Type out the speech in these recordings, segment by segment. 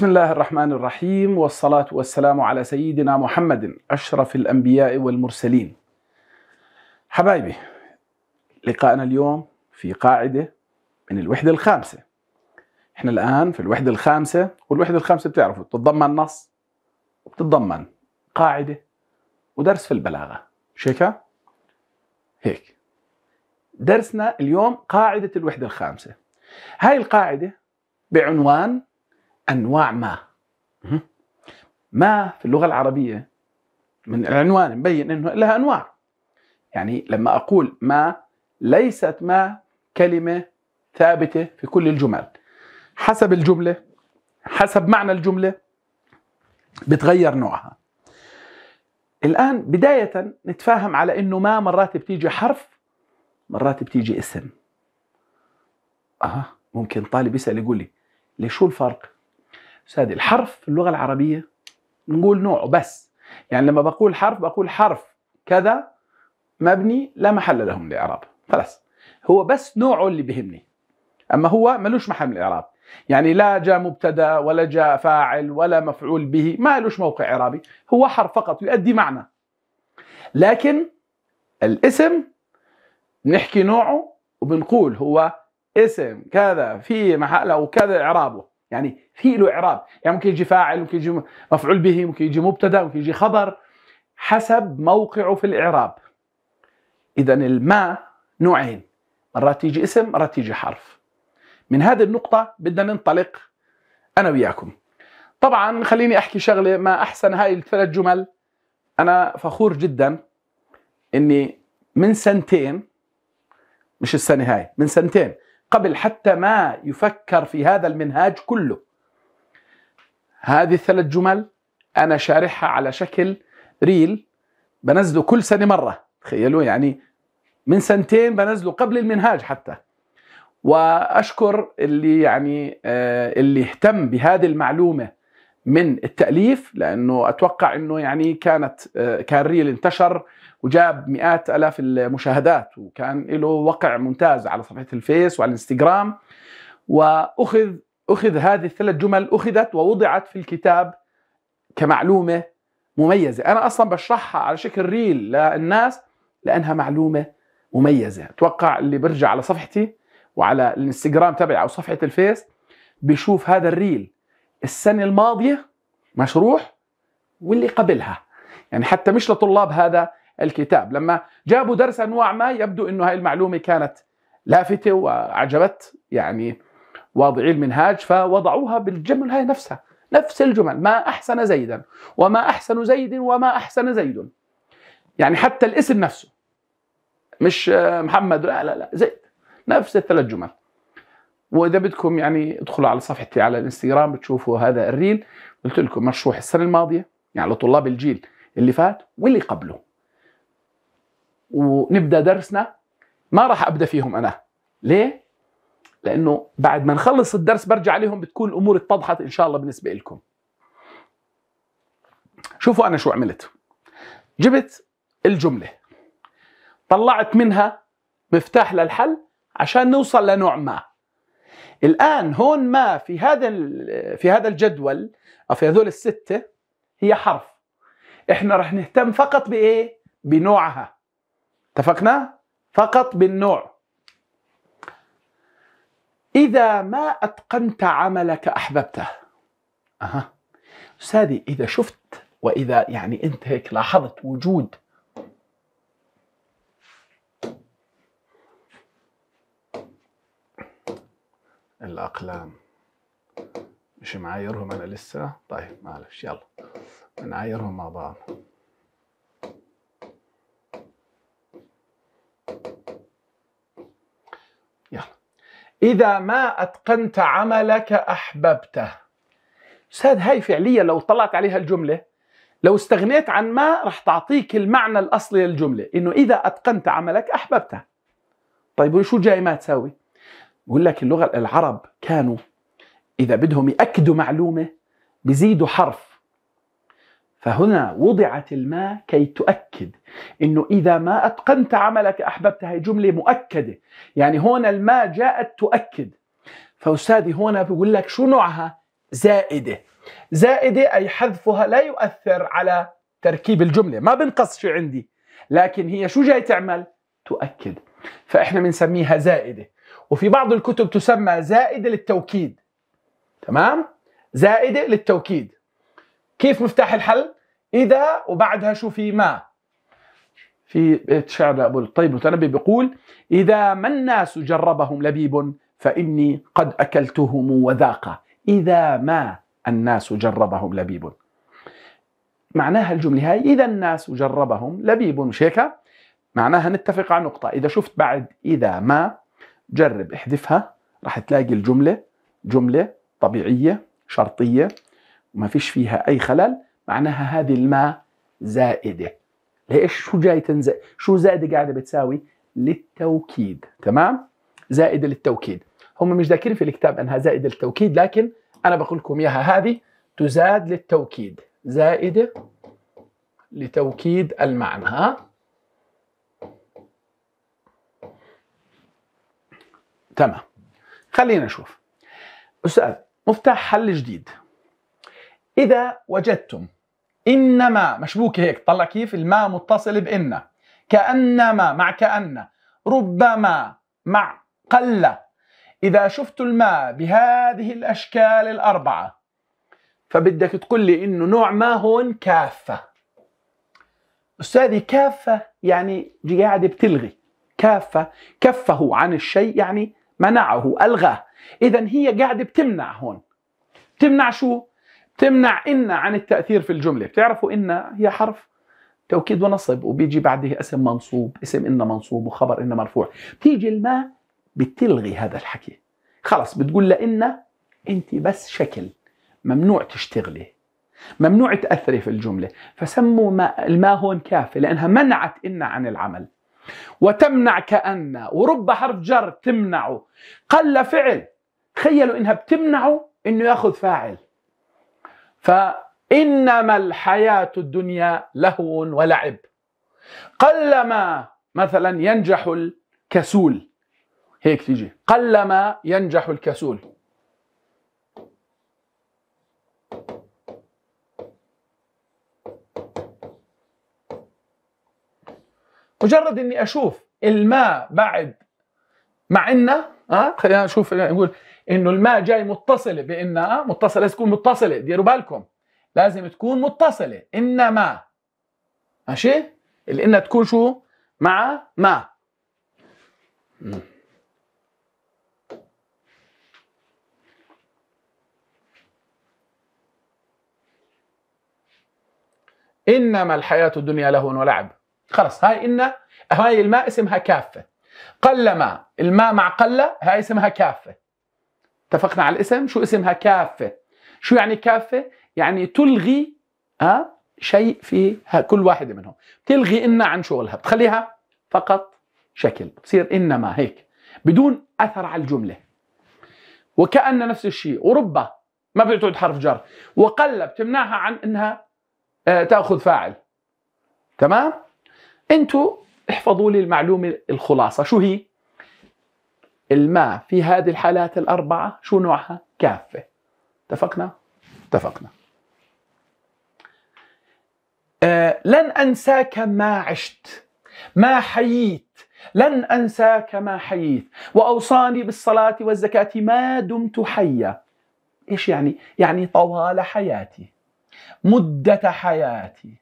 بسم الله الرحمن الرحيم والصلاة والسلام على سيدنا محمد أشرف الأنبياء والمرسلين حبايبي لقاءنا اليوم في قاعدة من الوحدة الخامسة احنا الآن في الوحدة الخامسة والوحدة الخامسة بتعرفوا بتتضمن نص وبتتضمن قاعدة ودرس في البلاغة مش هيك؟ هيك درسنا اليوم قاعدة الوحدة الخامسة هاي القاعدة بعنوان أنواع ما ما في اللغة العربية من العنوان مبين أنه لها أنواع يعني لما أقول ما ليست ما كلمة ثابتة في كل الجمل حسب الجملة حسب معنى الجملة بتغير نوعها الآن بداية نتفاهم على أنه ما مرات بتيجي حرف مرات بتيجي اسم أه ممكن طالب يسأل يقول لي ليش شو الفرق سادي الحرف في اللغة العربية نقول نوعه بس يعني لما بقول حرف بقول حرف كذا مبني لا محل له من الإعراب خلاص هو بس نوعه اللي بهمني أما هو ملوش محل من الإعراب يعني لا جاء مبتدا ولا جاء فاعل ولا مفعول به ما لهش موقع إعرابي هو حرف فقط يؤدي معنى لكن الاسم بنحكي نوعه وبنقول هو اسم كذا في محل أو كذا إعرابه يعني في له اعراب يعني ممكن يجي فاعل ممكن يجي مفعول به ممكن يجي مبتدا ممكن يجي خبر حسب موقعه في الاعراب اذا الما نوعين مرات تيجي اسم مرات تيجي حرف من هذه النقطة بدنا ننطلق أنا وياكم طبعا خليني أحكي شغلة ما أحسن هاي الثلاث جمل أنا فخور جدا أني من سنتين مش السنة هاي من سنتين قبل حتى ما يفكر في هذا المنهاج كله هذه الثلاث جمل أنا شارحها على شكل ريل بنزله كل سنة مرة تخيلوا يعني من سنتين بنزله قبل المنهاج حتى وأشكر اللي يعني آه، اللي اهتم بهذه المعلومة من التأليف لأنه أتوقع أنه يعني كانت آه، كان ريل انتشر وجاب مئات الاف المشاهدات وكان له وقع ممتاز على صفحه الفيس وعلى الانستغرام واخذ اخذ هذه الثلاث جمل اخذت ووضعت في الكتاب كمعلومه مميزه، انا اصلا بشرحها على شكل ريل للناس لانها معلومه مميزه، اتوقع اللي برجع على صفحتي وعلى الانستغرام تبعي او صفحه الفيس بيشوف هذا الريل السنه الماضيه مشروح واللي قبلها يعني حتى مش لطلاب هذا الكتاب لما جابوا درس أنواع ما يبدو أنه هاي المعلومة كانت لافتة وعجبت يعني واضعي المنهاج فوضعوها بالجمل هاي نفسها نفس الجمل ما أحسن زيدا وما أحسن زيد وما أحسن زيد يعني حتى الاسم نفسه مش محمد لا لا لا زيد نفس الثلاث جمل واذا بدكم يعني ادخلوا على صفحتي على الانستغرام بتشوفوا هذا الريل قلت لكم مشروح السنه الماضيه يعني لطلاب الجيل اللي فات واللي قبله ونبدا درسنا ما راح ابدا فيهم انا ليه لانه بعد ما نخلص الدرس برجع عليهم بتكون الامور اتضحت ان شاء الله بالنسبه لكم شوفوا انا شو عملت جبت الجمله طلعت منها مفتاح للحل عشان نوصل لنوع ما الان هون ما في هذا في هذا الجدول او في هذول السته هي حرف احنا رح نهتم فقط بايه بنوعها اتفقنا؟ فقط بالنوع إذا ما أتقنت عملك أحببته أها أستاذي إذا شفت وإذا يعني أنت هيك لاحظت وجود الأقلام مش معايرهم أنا لسه طيب معلش يلا نعايرهم مع بعض إذا ما أتقنت عملك أحببته أستاذ هاي فعليا لو طلعت عليها الجملة لو استغنيت عن ما رح تعطيك المعنى الأصلي للجملة إنه إذا أتقنت عملك أحببته طيب وشو جاي ما تساوي بقول لك اللغة العرب كانوا إذا بدهم يأكدوا معلومة بزيدوا حرف فهنا وضعت الماء كي تؤكد انه اذا ما اتقنت عملك احببت هي جمله مؤكده يعني هنا الماء جاءت تؤكد فاستاذي هنا بيقول لك شو نوعها زائده زائده اي حذفها لا يؤثر على تركيب الجمله ما بنقص شيء عندي لكن هي شو جاي تعمل تؤكد فاحنا بنسميها زائده وفي بعض الكتب تسمى زائده للتوكيد تمام زائده للتوكيد كيف مفتاح الحل؟ إذا وبعدها شو في ما في بيت شعر لأبو الطيب المتنبي بيقول إذا ما الناس جربهم لبيب فإني قد أكلتهم وذاقا إذا ما الناس جربهم لبيب معناها الجملة هاي إذا الناس جربهم لبيب مش هيك؟ معناها نتفق على نقطة إذا شفت بعد إذا ما جرب احذفها راح تلاقي الجملة جملة طبيعية شرطية وما فيش فيها أي خلل معناها هذه الماء زائدة ليش شو جاي تنزل شو زائدة قاعدة بتساوي للتوكيد تمام زائدة للتوكيد هم مش ذاكرين في الكتاب أنها زائدة للتوكيد لكن أنا بقول لكم إياها هذه تزاد للتوكيد زائدة لتوكيد المعنى ها تمام خلينا نشوف أستاذ مفتاح حل جديد إذا وجدتم إنما مشبوكة هيك طلع كيف الماء متصل بإن كأنما مع كأن ربما مع قل إذا شفت الماء بهذه الأشكال الأربعة فبدك تقول لي إنه نوع ما هون كافة أستاذي كافة يعني قاعدة بتلغي كافة كفه عن الشيء يعني منعه ألغاه إذا هي قاعدة بتمنع هون تمنع شو؟ تمنع إن عن التأثير في الجملة بتعرفوا إن هي حرف توكيد ونصب وبيجي بعده اسم منصوب اسم إن منصوب وخبر إن مرفوع بتيجي الماء بتلغي هذا الحكي خلص بتقول لإن أنت بس شكل ممنوع تشتغلي ممنوع تأثري في الجملة فسموا ما الماء هون كافي لأنها منعت إن عن العمل وتمنع كأن ورب حرف جر تمنعه قل فعل تخيلوا إنها بتمنعه إنه ياخذ فاعل فإنما الحياة الدنيا لهو ولعب قلما مثلا ينجح الكسول هيك تيجي قلما ينجح الكسول مجرد اني اشوف الماء بعد مع انه اه خلينا نشوف نقول انه الماء جاي متصله بانها متصله لازم تكون متصله ديروا بالكم لازم تكون متصله انما ماشي اللي تكون شو مع ما انما الحياه الدنيا لهو ولعب خلص هاي ان هاي الماء اسمها كافه قلما الماء مع قله هاي اسمها كافه اتفقنا على الاسم شو اسمها كافة شو يعني كافة يعني تلغي ها آه، شيء في كل واحدة منهم تلغي إن عن شغلها بتخليها فقط شكل بتصير إنما هيك بدون أثر على الجملة وكأن نفس الشيء وربا ما بتعود حرف جر وقل بتمنعها عن إنها آه، تأخذ فاعل تمام انتوا احفظوا لي المعلومة الخلاصة شو هي الماء في هذه الحالات الأربعة شو نوعها؟ كافة اتفقنا؟ اتفقنا آه لن أنساك ما عشت ما حييت لن أنساك ما حييت وأوصاني بالصلاة والزكاة ما دمت حيا إيش يعني؟ يعني طوال حياتي مدة حياتي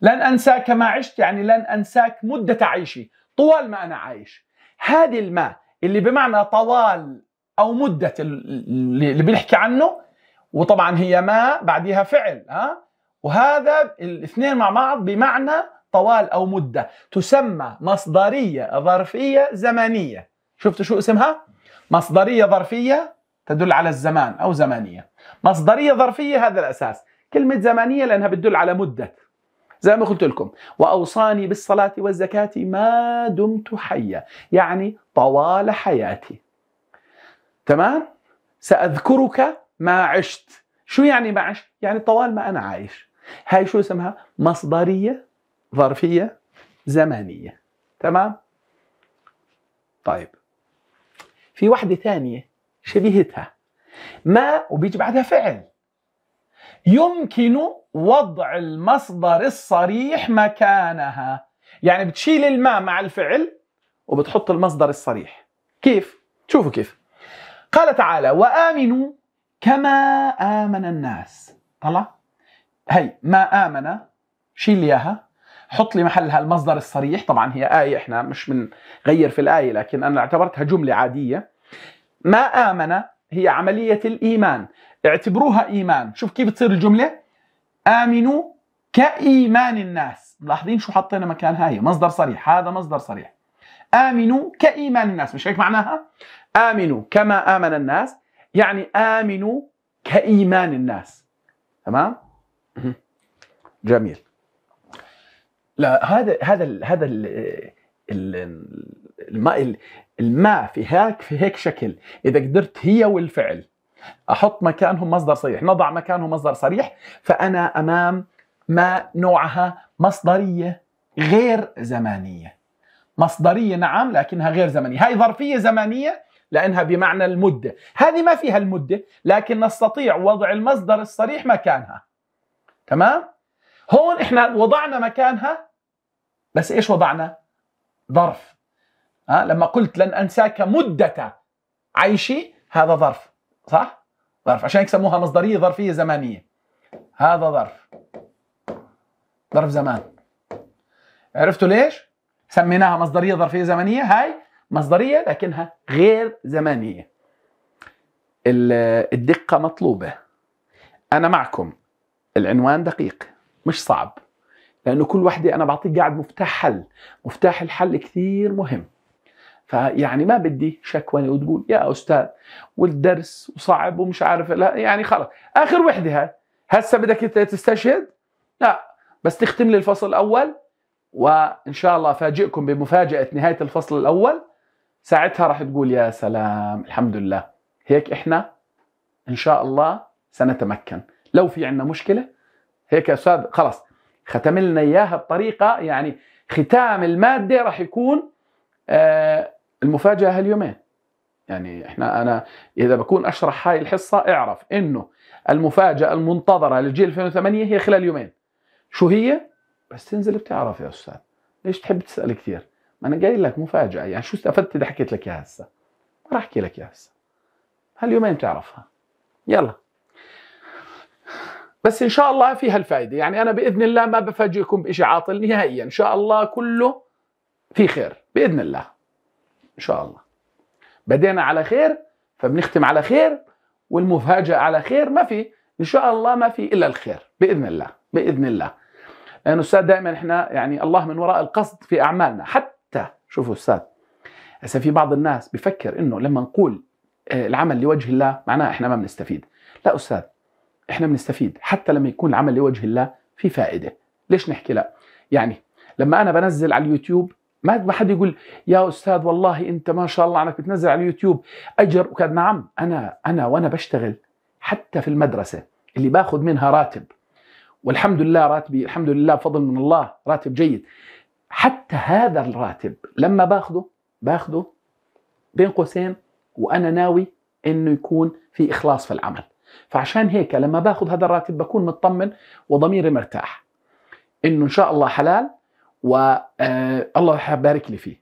لن أنساك ما عشت يعني لن أنساك مدة عيشي طوال ما أنا عايش هذه الماء اللي بمعنى طوال او مده اللي بنحكي عنه وطبعا هي ما بعدها فعل ها وهذا الاثنين مع بعض بمعنى طوال او مده تسمى مصدريه ظرفيه زمنيه شفتوا شو اسمها مصدريه ظرفيه تدل على الزمان او زمانيه مصدريه ظرفيه هذا الاساس كلمه زمانيه لانها بتدل على مده زي ما قلت لكم وأوصاني بالصلاة والزكاة ما دمت حيا يعني طوال حياتي تمام سأذكرك ما عشت شو يعني ما عشت يعني طوال ما أنا عايش هاي شو اسمها مصدرية ظرفية زمانية تمام طيب في واحدة ثانية شبيهتها ما وبيجي بعدها فعل يمكن وضع المصدر الصريح مكانها يعني بتشيل الماء مع الفعل وبتحط المصدر الصريح كيف؟ شوفوا كيف قال تعالى وآمنوا كما آمن الناس طلع هي ما آمن شيل إياها حط لي محلها المصدر الصريح طبعا هي آية احنا مش بنغير في الآية لكن أنا اعتبرتها جملة عادية ما آمن هي عملية الإيمان اعتبروها ايمان شوف كيف بتصير الجمله امنوا كايمان الناس ملاحظين شو حطينا مكانها هي مصدر صريح هذا مصدر صريح امنوا كايمان الناس مش هيك معناها امنوا كما امن الناس يعني امنوا كايمان الناس تمام جميل لا هذا هذا الـ هذا الـ الـ الماء في هيك في هيك شكل اذا قدرت هي والفعل احط مكانهم مصدر صريح نضع مكانهم مصدر صريح فانا امام ما نوعها مصدريه غير زمانيه مصدريه نعم لكنها غير زمنيه هاي ظرفيه زمنيه لانها بمعنى المده هذه ما فيها المده لكن نستطيع وضع المصدر الصريح مكانها تمام هون احنا وضعنا مكانها بس ايش وضعنا ظرف ها لما قلت لن انساك مده عيشي هذا ظرف صح؟ ظرف عشان يسموها مصدرية ظرفية زمانية هذا ظرف ظرف زمان عرفتوا ليش؟ سميناها مصدرية ظرفية زمنية هاي مصدرية لكنها غير زمانية الدقة مطلوبة أنا معكم العنوان دقيق مش صعب لأنه كل وحدة أنا بعطيك قاعد مفتاح حل مفتاح الحل كثير مهم فيعني ما بدي شكوى وتقول يا استاذ والدرس وصعب ومش عارف لا يعني خلص اخر وحده هاي هسه بدك تستشهد لا بس تختم لي الفصل الاول وان شاء الله افاجئكم بمفاجاه نهايه الفصل الاول ساعتها راح تقول يا سلام الحمد لله هيك احنا ان شاء الله سنتمكن لو في عندنا مشكله هيك يا استاذ خلص ختم لنا اياها بطريقه يعني ختام الماده راح يكون آه المفاجاه هاليومين يعني احنا انا اذا بكون اشرح هاي الحصه اعرف انه المفاجاه المنتظره للجيل 2008 هي خلال يومين شو هي بس تنزل بتعرف يا استاذ ليش تحب تسال كثير ما انا قايل لك مفاجاه يعني شو استفدت اذا حكيت لك اياها هسه ما راح احكي لك اياها هسه هاليومين بتعرفها يلا بس ان شاء الله فيها الفائده يعني انا باذن الله ما بفاجئكم بشيء عاطل نهائيا ان شاء الله كله في خير باذن الله ان شاء الله بدينا على خير فبنختم على خير والمفاجاه على خير ما في ان شاء الله ما في الا الخير باذن الله باذن الله لانه استاذ دائما احنا يعني الله من وراء القصد في اعمالنا حتى شوفوا استاذ هسه في بعض الناس بفكر انه لما نقول آه، العمل لوجه الله معناه احنا ما بنستفيد لا استاذ احنا بنستفيد حتى لما يكون العمل لوجه الله في فائده ليش نحكي لا يعني لما انا بنزل على اليوتيوب ما ما حد يقول يا استاذ والله انت ما شاء الله عنك بتنزل على اليوتيوب اجر وكان نعم انا انا وانا بشتغل حتى في المدرسه اللي باخذ منها راتب والحمد لله راتبي الحمد لله فضل من الله راتب جيد حتى هذا الراتب لما باخذه باخذه بين قوسين وانا ناوي انه يكون في اخلاص في العمل فعشان هيك لما باخذ هذا الراتب بكون مطمن وضميري مرتاح انه ان شاء الله حلال والله آه، يبارك لي فيه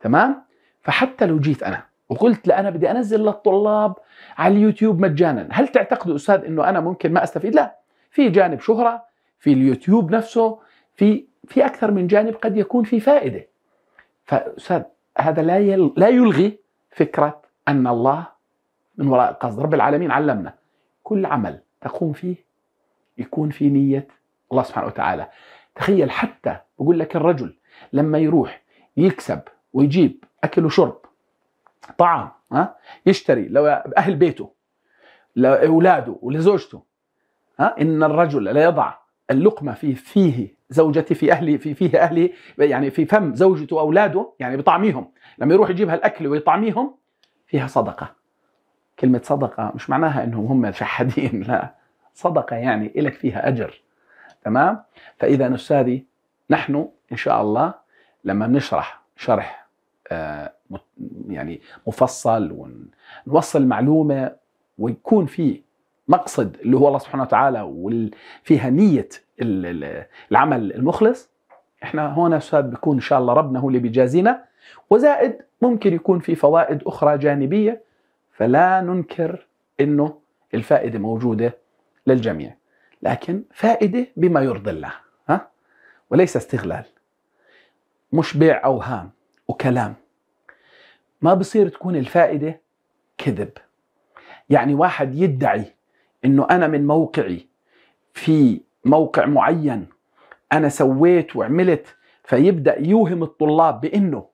تمام فحتى لو جيت انا وقلت لا انا بدي انزل للطلاب على اليوتيوب مجانا هل تعتقد استاذ انه انا ممكن ما استفيد لا في جانب شهره في اليوتيوب نفسه في في اكثر من جانب قد يكون في فائده فاستاذ هذا لا يل... لا يلغي فكره ان الله من وراء القصد رب العالمين علمنا كل عمل تقوم فيه يكون في نيه الله سبحانه وتعالى تخيل حتى بقول لك الرجل لما يروح يكسب ويجيب اكل وشرب طعام ها يشتري لو اهل بيته لاولاده ولزوجته ها ان الرجل لا يضع اللقمه في فيه زوجتي في اهلي في فيه اهلي يعني في فم زوجته واولاده يعني بطعميهم لما يروح يجيب هالاكل ويطعميهم فيها صدقه كلمه صدقه مش معناها انهم هم شحادين لا صدقه يعني الك فيها اجر تمام فاذا استاذي نحن ان شاء الله لما بنشرح شرح آه، يعني مفصل ونوصل معلومه ويكون في مقصد اللي هو الله سبحانه وتعالى وفيها نيه العمل المخلص احنا هنا استاذ بيكون ان شاء الله ربنا هو اللي بيجازينا وزائد ممكن يكون في فوائد اخرى جانبيه فلا ننكر انه الفائده موجوده للجميع لكن فائدة بما يرضي الله ها؟ وليس استغلال مش بيع أوهام وكلام ما بصير تكون الفائدة كذب يعني واحد يدعي انه انا من موقعي في موقع معين انا سويت وعملت فيبدا يوهم الطلاب بانه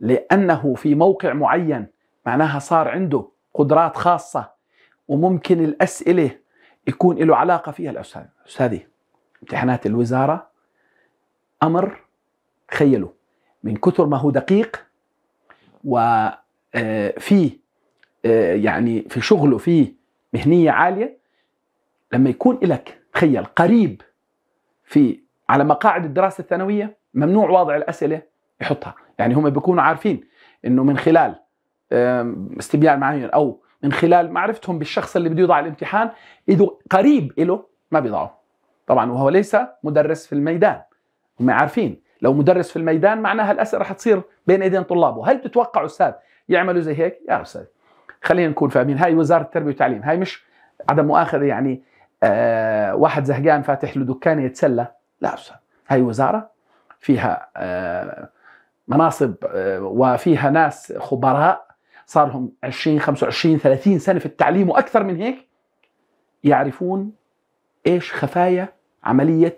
لانه في موقع معين معناها صار عنده قدرات خاصه وممكن الاسئله يكون له علاقه فيها الاستاذ استاذي امتحانات الوزاره امر تخيلوا من كثر ما هو دقيق وفي آه، آه، يعني في شغله في مهنيه عاليه لما يكون لك تخيل قريب في على مقاعد الدراسه الثانويه ممنوع واضع الاسئله يحطها يعني هم بيكونوا عارفين انه من خلال استبيان معين او من خلال معرفتهم بالشخص اللي بده يضع الامتحان اذا قريب له ما بيضعه طبعا وهو ليس مدرس في الميدان هم عارفين لو مدرس في الميدان معناها الاسئله رح تصير بين ايدين طلابه هل تتوقع استاذ يعملوا زي هيك يا استاذ خلينا نكون فاهمين هاي وزاره التربيه والتعليم هاي مش عدم مؤاخذه يعني آه واحد زهقان فاتح له دكان يتسلى لا استاذ هاي وزاره فيها آه مناصب آه وفيها ناس خبراء صار لهم 20 25 30 سنه في التعليم واكثر من هيك يعرفون ايش خفايا عمليه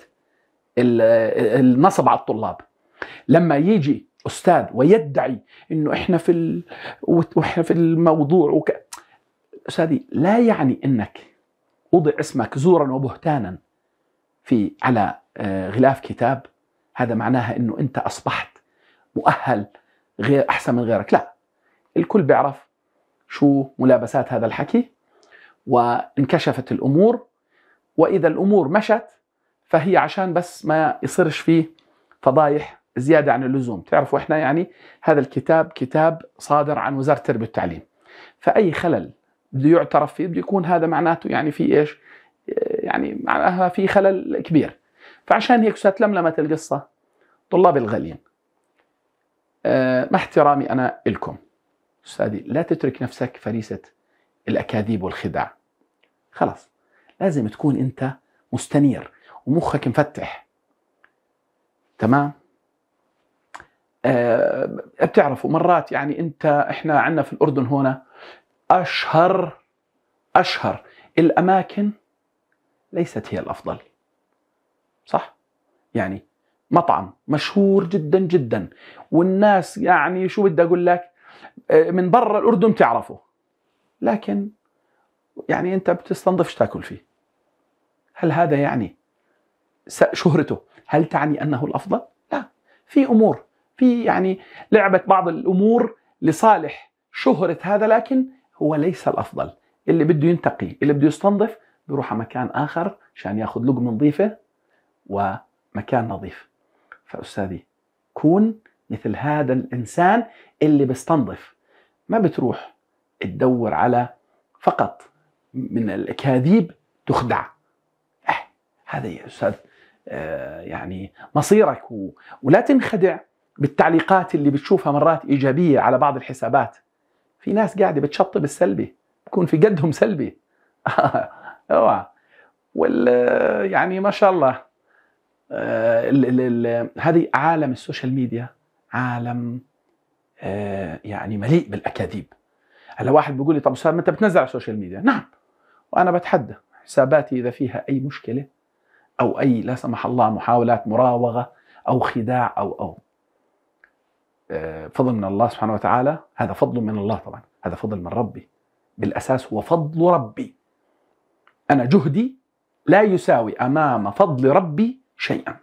النصب على الطلاب لما يجي استاذ ويدعي انه احنا في ال... واحنا في الموضوع وك... استاذي لا يعني انك وضع اسمك زورا وبهتانا في على آه، غلاف كتاب هذا معناها انه انت اصبحت مؤهل غير احسن من غيرك لا الكل بيعرف شو ملابسات هذا الحكي وانكشفت الامور واذا الامور مشت فهي عشان بس ما يصيرش فيه فضايح زياده عن اللزوم، تعرفوا احنا يعني هذا الكتاب كتاب صادر عن وزاره التربيه والتعليم. فاي خلل بده يعترف فيه بده يكون هذا معناته يعني في ايش؟ يعني معناها في خلل كبير. فعشان هيك استلملمت القصه طلاب الغاليين. آه، مع احترامي انا لكم أستاذي لا تترك نفسك فريسة الأكاذيب والخداع خلاص لازم تكون أنت مستنير ومخك مفتح تمام أه بتعرفوا مرات يعني انت احنا عندنا في الاردن هنا اشهر اشهر الاماكن ليست هي الافضل صح يعني مطعم مشهور جدا جدا والناس يعني شو بدي اقول لك آه، من برا الاردن بتعرفه لكن يعني انت بتستنضفش تاكل فيه هل هذا يعني شهرته هل تعني انه الافضل لا في امور في يعني لعبه بعض الامور لصالح شهره هذا لكن هو ليس الافضل اللي بده ينتقي اللي بده يستنظف بيروح على مكان اخر عشان ياخذ لقمه نظيفه ومكان نظيف فاستاذي كون مثل هذا الإنسان اللي بيستنظف ما بتروح تدور على فقط من الأكاذيب تخدع أه هذا يا أستاذ آه، يعني مصيرك و... ولا تنخدع بالتعليقات اللي بتشوفها مرات إيجابية على بعض الحسابات في ناس قاعدة بتشطب السلبي بكون في قدهم سلبي اوعى وال يعني ما شاء الله آه، هذه عالم السوشيال ميديا عالم آه، يعني مليء بالاكاذيب هلا واحد بيقول لي طب استاذ ما انت بتنزل على السوشيال ميديا نعم وانا بتحدى حساباتي اذا فيها اي مشكله او اي لا سمح الله محاولات مراوغه او خداع او او آه، فضل من الله سبحانه وتعالى هذا فضل من الله طبعا هذا فضل من ربي بالاساس هو فضل ربي انا جهدي لا يساوي امام فضل ربي شيئا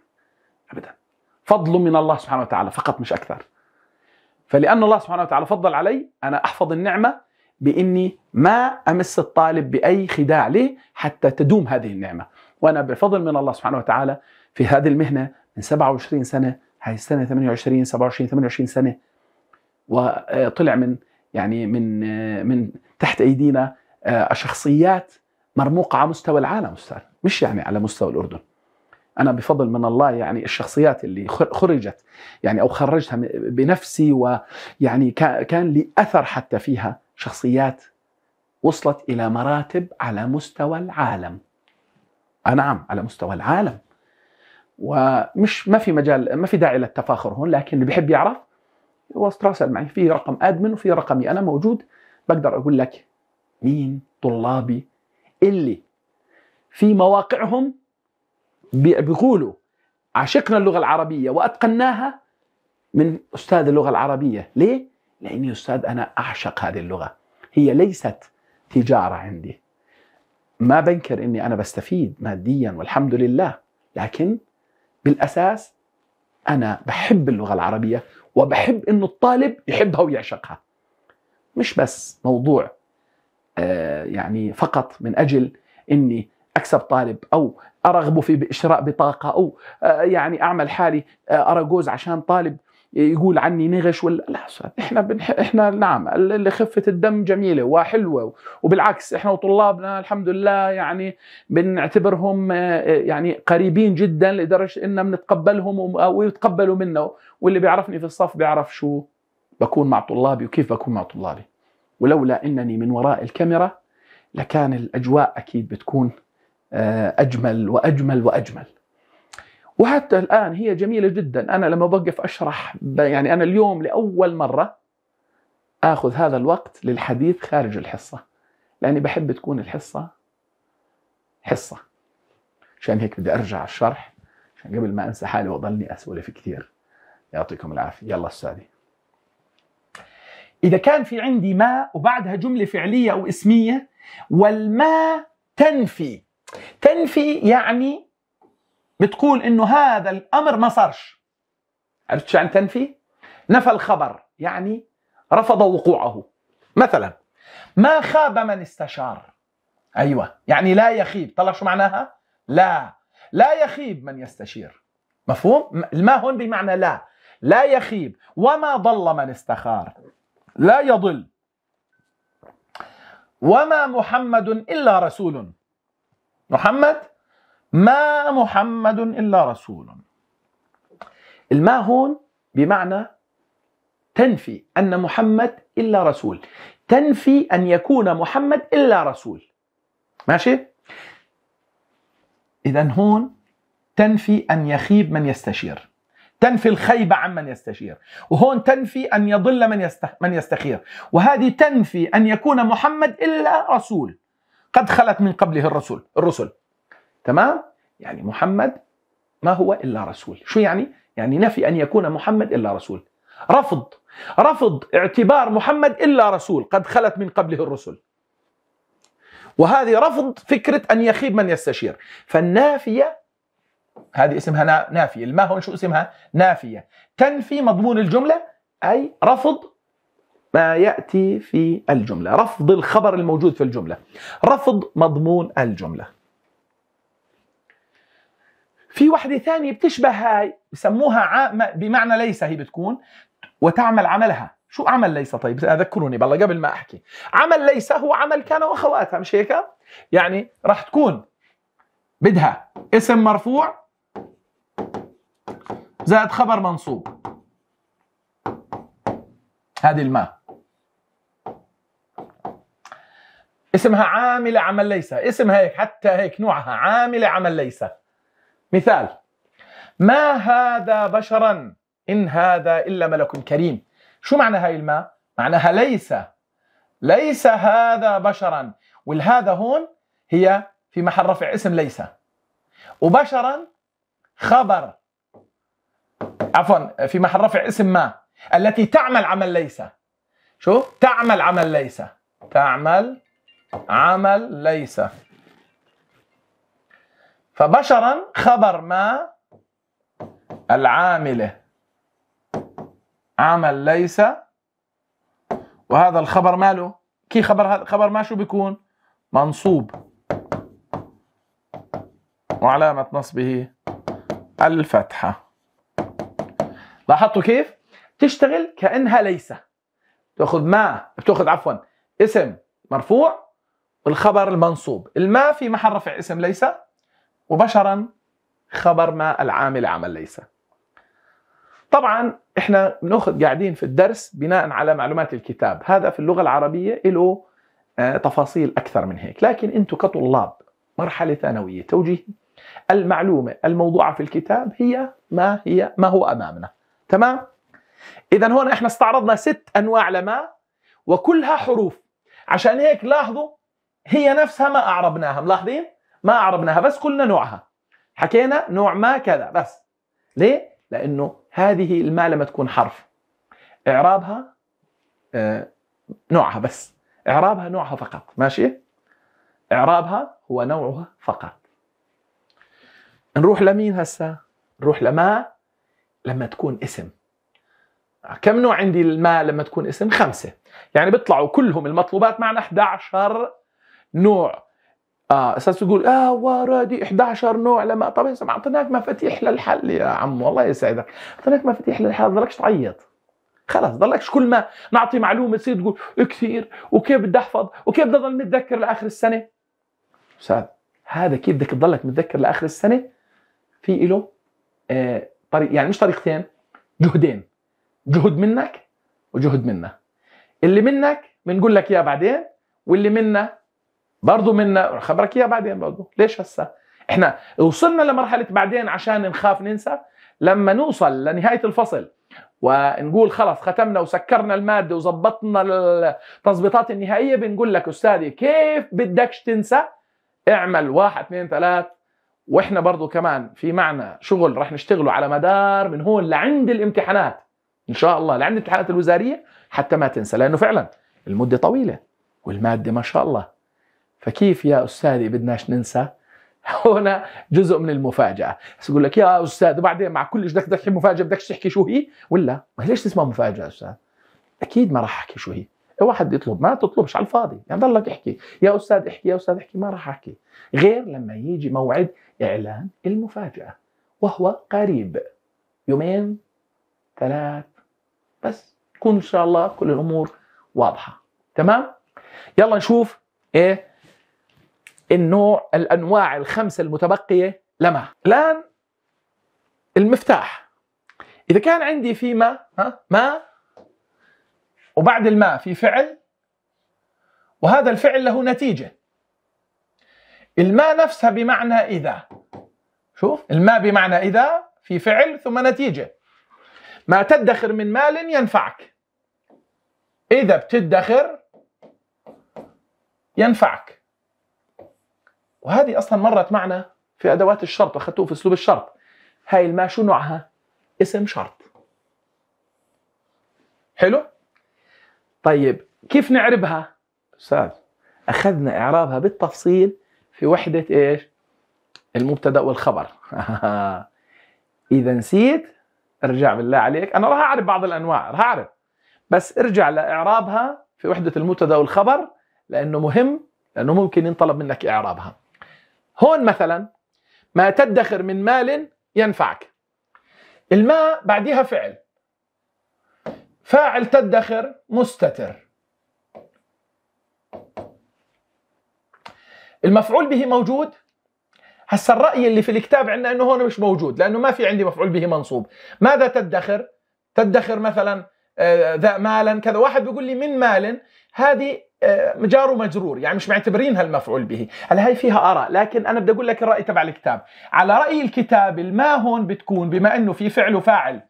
فضل من الله سبحانه وتعالى فقط مش أكثر فلأن الله سبحانه وتعالى فضل علي أنا أحفظ النعمة بإني ما أمس الطالب بأي خداع له حتى تدوم هذه النعمة وأنا بفضل من الله سبحانه وتعالى في هذه المهنة من 27 سنة هاي السنة 28 27 28 سنة وطلع من يعني من من تحت أيدينا آه، شخصيات مرموقة على مستوى العالم أستاذ مش يعني على مستوى الأردن انا بفضل من الله يعني الشخصيات اللي خرجت يعني او خرجتها بنفسي ويعني كان لي اثر حتى فيها شخصيات وصلت الى مراتب على مستوى العالم آه نعم على مستوى العالم ومش ما في مجال ما في داعي للتفاخر هون لكن اللي بيحب يعرف وتراسل معي في رقم ادمن وفي رقمي انا موجود بقدر اقول لك مين طلابي اللي في مواقعهم بيقولوا عشقنا اللغه العربيه واتقناها من استاذ اللغه العربيه ليه لاني استاذ انا اعشق هذه اللغه هي ليست تجاره عندي ما بنكر اني انا بستفيد ماديا والحمد لله لكن بالاساس انا بحب اللغه العربيه وبحب انه الطالب يحبها ويعشقها مش بس موضوع آه، يعني فقط من اجل اني اكسب طالب او ارغب في باشراء بطاقه او آه، يعني اعمل حالي آه، اراجوز عشان طالب يقول عني نغش ولا لا احنا بنح... احنا نعم اللي خفه الدم جميله وحلوه وبالعكس احنا وطلابنا الحمد لله يعني بنعتبرهم آه، يعني قريبين جدا لدرجه اننا بنتقبلهم ويتقبلوا منا واللي بيعرفني في الصف بيعرف شو بكون مع طلابي وكيف بكون مع طلابي ولولا انني من وراء الكاميرا لكان الاجواء اكيد بتكون آه، أجمل وأجمل وأجمل وحتى الآن هي جميلة جدا أنا لما بوقف أشرح يعني أنا اليوم لأول مرة آخذ هذا الوقت للحديث خارج الحصة لأني بحب تكون الحصة حصة عشان هيك بدي أرجع الشرح عشان قبل ما أنسى حالي وأضلني أسولف كثير يعطيكم العافية يلا أستاذي إذا كان في عندي ما وبعدها جملة فعلية أو اسمية والما تنفي تنفي يعني بتقول انه هذا الامر ما صارش عرفت شو يعني تنفي؟ نفى الخبر يعني رفض وقوعه مثلا ما خاب من استشار ايوه يعني لا يخيب طلع شو معناها؟ لا لا يخيب من يستشير مفهوم؟ ما هون بمعنى لا لا يخيب وما ضل من استخار لا يضل وما محمد الا رسول محمد ما محمد إلا رسول الما هون بمعنى تنفي أن محمد إلا رسول تنفي أن يكون محمد إلا رسول ماشي إذا هون تنفي أن يخيب من يستشير تنفي الخيبة عن من يستشير وهون تنفي أن يضل من, يست... من يستخير وهذه تنفي أن يكون محمد إلا رسول قد خلت من قبله الرسول الرسل تمام يعني محمد ما هو إلا رسول شو يعني؟ يعني نفي أن يكون محمد إلا رسول رفض رفض اعتبار محمد إلا رسول قد خلت من قبله الرسل وهذه رفض فكرة أن يخيب من يستشير فالنافية هذه اسمها نافية الما هو شو اسمها نافية تنفي مضمون الجملة أي رفض ما يأتي في الجملة رفض الخبر الموجود في الجملة رفض مضمون الجملة في واحدة ثانية بتشبه هاي بسموها عامة بمعنى ليس هي بتكون وتعمل عملها شو عمل ليس طيب أذكروني بالله قبل ما أحكي عمل ليس هو عمل كان وأخواتها مش هيك يعني راح تكون بدها اسم مرفوع زائد خبر منصوب هذه الماء اسمها عاملة عمل ليس اسمها هيك حتى هيك نوعها عاملة عمل ليس مثال ما هذا بشرا إن هذا إلا ملك كريم شو معنى هاي الماء؟ معناها ليس ليس هذا بشرا والهذا هون هي في محل رفع اسم ليس وبشرا خبر عفوا في محل رفع اسم ما التي تعمل عمل ليس شو تعمل عمل ليس تعمل عمل ليس فبشرا خبر ما العامله عمل ليس وهذا الخبر ماله كي خبر خبر ما شو بيكون منصوب وعلامة نصبه الفتحة لاحظتوا كيف تشتغل كأنها ليس تأخذ ما بتأخذ عفوا اسم مرفوع والخبر المنصوب الما في محل رفع اسم ليس وبشرا خبر ما العامل عمل ليس طبعا احنا بناخذ قاعدين في الدرس بناء على معلومات الكتاب هذا في اللغة العربية له آه، تفاصيل أكثر من هيك لكن أنتم كطلاب مرحلة ثانوية توجيهي المعلومة الموضوعة في الكتاب هي ما هي ما هو أمامنا تمام إذا هون احنا استعرضنا ست أنواع لما وكلها حروف عشان هيك لاحظوا هي نفسها ما أعربناها ملاحظين ما أعربناها بس قلنا نوعها حكينا نوع ما كذا بس ليه لأنه هذه الما لما تكون حرف إعرابها آه، نوعها بس إعرابها نوعها فقط ماشي إعرابها هو نوعها فقط نروح لمين هسه نروح لما لما تكون اسم كم نوع عندي الماء لما تكون اسم خمسة يعني بيطلعوا كلهم المطلوبات معنا 11 نوع اه اساس تقول اه وردي 11 نوع لما طب اعطيناك مفاتيح للحل يا عم والله يسعدك اعطيناك مفاتيح للحل ضلكش تعيط خلاص ضلكش كل ما نعطي معلومه تصير تقول إيه كثير وكيف بدي احفظ وكيف بدي اضل متذكر لاخر السنه استاذ هذا كيف بدك تضلك متذكر لاخر السنه في له آه طريق يعني مش طريقتين جهدين جهد منك وجهد منا اللي منك بنقول لك اياه بعدين واللي منا برضه من خبرك اياها بعدين برضه ليش هسه احنا وصلنا لمرحله بعدين عشان نخاف ننسى لما نوصل لنهايه الفصل ونقول خلص ختمنا وسكرنا الماده وظبطنا التظبيطات النهائيه بنقول لك استاذي كيف بدكش تنسى اعمل واحد اثنين ثلاث واحنا برضو كمان في معنا شغل رح نشتغله على مدار من هون لعند الامتحانات ان شاء الله لعند الامتحانات الوزاريه حتى ما تنسى لانه فعلا المده طويله والماده ما شاء الله فكيف يا أستاذي بدناش ننسى هنا جزء من المفاجأة بس يقول لك يا أستاذ وبعدين مع كل بدك تحكي مفاجأة بدك تحكي شو هي ولا ما ليش تسمها مفاجأة أستاذ أكيد ما راح أحكي شو هي إيه واحد يطلب ما تطلبش على الفاضي يعني ضلك احكي يا أستاذ احكي يا أستاذ احكي ما راح أحكي غير لما يجي موعد إعلان المفاجأة وهو قريب يومين ثلاث بس تكون إن شاء الله كل الأمور واضحة تمام يلا نشوف إيه النوع الانواع الخمسه المتبقيه لما الان المفتاح اذا كان عندي في ما ها ما وبعد الما في فعل وهذا الفعل له نتيجه الما نفسها بمعنى اذا شوف الما بمعنى اذا في فعل ثم نتيجه ما تدخر من مال ينفعك اذا بتدخر ينفعك وهذه اصلا مرت معنا في ادوات الشرط واخذتوه في اسلوب الشرط هاي الما شو نوعها اسم شرط حلو طيب كيف نعربها استاذ اخذنا اعرابها بالتفصيل في وحده ايش المبتدا والخبر اذا نسيت ارجع بالله عليك انا راح اعرف بعض الانواع راح اعرف بس ارجع لاعرابها في وحده المبتدا والخبر لانه مهم لانه ممكن ينطلب منك اعرابها هون مثلا ما تدخر من مال ينفعك الماء بعدها فعل فاعل تدخر مستتر المفعول به موجود هسا الرأي اللي في الكتاب عندنا انه هون مش موجود لانه ما في عندي مفعول به منصوب ماذا تدخر تدخر مثلا آه، ذا مالا كذا واحد بيقول لي من مال هذه آه، جار ومجرور يعني مش معتبرينها المفعول به هلا هي فيها آراء لكن أنا بدي أقول لك الرأي تبع الكتاب على رأي الكتاب الما هون بتكون بما أنه في فعل وفاعل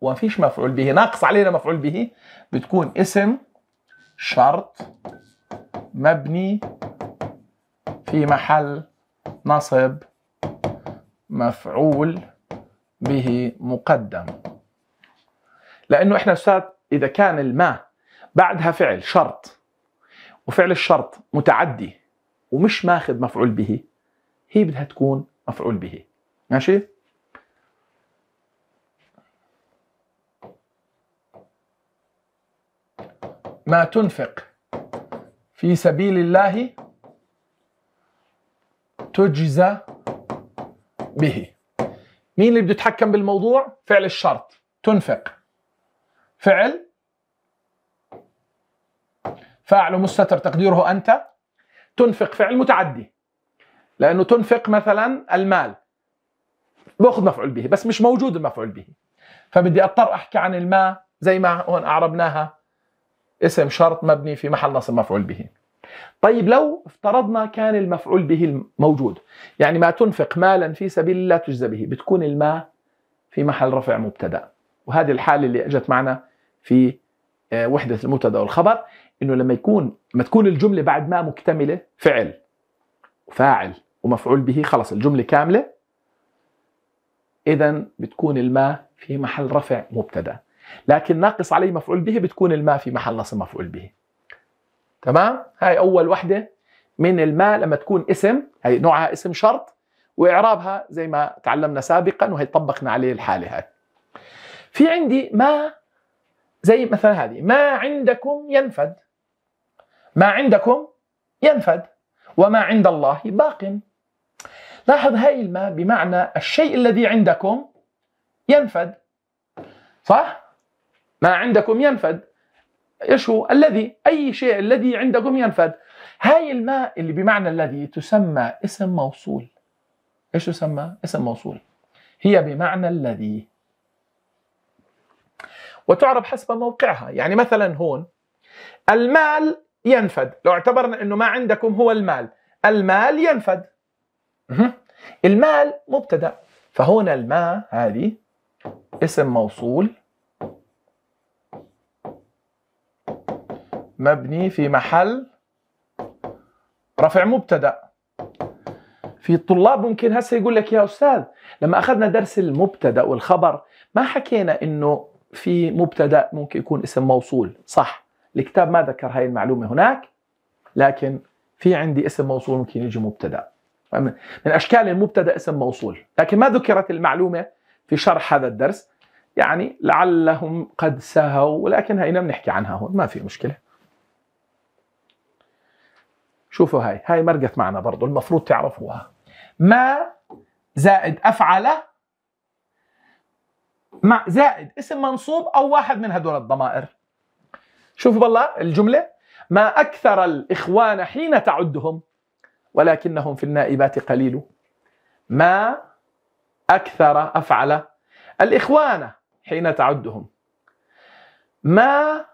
وما فيش مفعول به ناقص علينا مفعول به بتكون اسم شرط مبني في محل نصب مفعول به مقدم لانه احنا استاذ اذا كان الما بعدها فعل شرط وفعل الشرط متعدي ومش ماخذ مفعول به هي بدها تكون مفعول به ماشي ما تنفق في سبيل الله تجزى به مين اللي بده يتحكم بالموضوع فعل الشرط تنفق فعل فاعل مستتر تقديره أنت تنفق فعل متعدي لأنه تنفق مثلا المال باخذ مفعول به بس مش موجود المفعول به فبدي اضطر احكي عن الماء زي ما هون اعربناها اسم شرط مبني في محل نصب مفعول به طيب لو افترضنا كان المفعول به موجود يعني ما تنفق مالا في سبيل الله تجزى به بتكون الماء في محل رفع مبتدا وهذه الحالة اللي اجت معنا في آه، وحدة المبتدا والخبر انه لما يكون ما تكون الجمله بعد ما مكتمله فعل وفاعل ومفعول به خلص الجمله كامله اذا بتكون الماء في محل رفع مبتدا لكن ناقص عليه مفعول به بتكون الماء في محل نصب مفعول به تمام هاي اول وحده من الماء لما تكون اسم هي نوعها اسم شرط واعرابها زي ما تعلمنا سابقا وهي طبقنا عليه الحاله هاي في عندي ما زي مثلا هذه ما عندكم ينفد ما عندكم ينفد وما عند الله باق لاحظ هاي الماء بمعنى الشيء الذي عندكم ينفد صح؟ ما عندكم ينفد ايش هو؟ الذي اي شيء الذي عندكم ينفد هاي الماء اللي بمعنى الذي تسمى اسم موصول ايش تسمى؟ اسم موصول هي بمعنى الذي وتعرب حسب موقعها يعني مثلا هون المال ينفد لو اعتبرنا انه ما عندكم هو المال المال ينفد المال مبتدا فهنا الماء هذه اسم موصول مبني في محل رفع مبتدا في الطلاب ممكن هسه يقول لك يا استاذ لما اخذنا درس المبتدا والخبر ما حكينا انه في مبتدا ممكن يكون اسم موصول صح الكتاب ما ذكر هاي المعلومة هناك لكن في عندي اسم موصول ممكن يجي مبتدا من اشكال المبتدا اسم موصول لكن ما ذكرت المعلومه في شرح هذا الدرس يعني لعلهم قد سهوا ولكن هينا بنحكي عنها هون ما في مشكله شوفوا هاي هاي مرقت معنا برضو المفروض تعرفوها ما زائد افعل مع زائد اسم منصوب او واحد من هدول الضمائر شوفوا بالله الجملة ما أكثر الإخوان حين تعدهم ولكنهم في النائبات قليل ما أكثر أفعل الإخوان حين تعدهم ما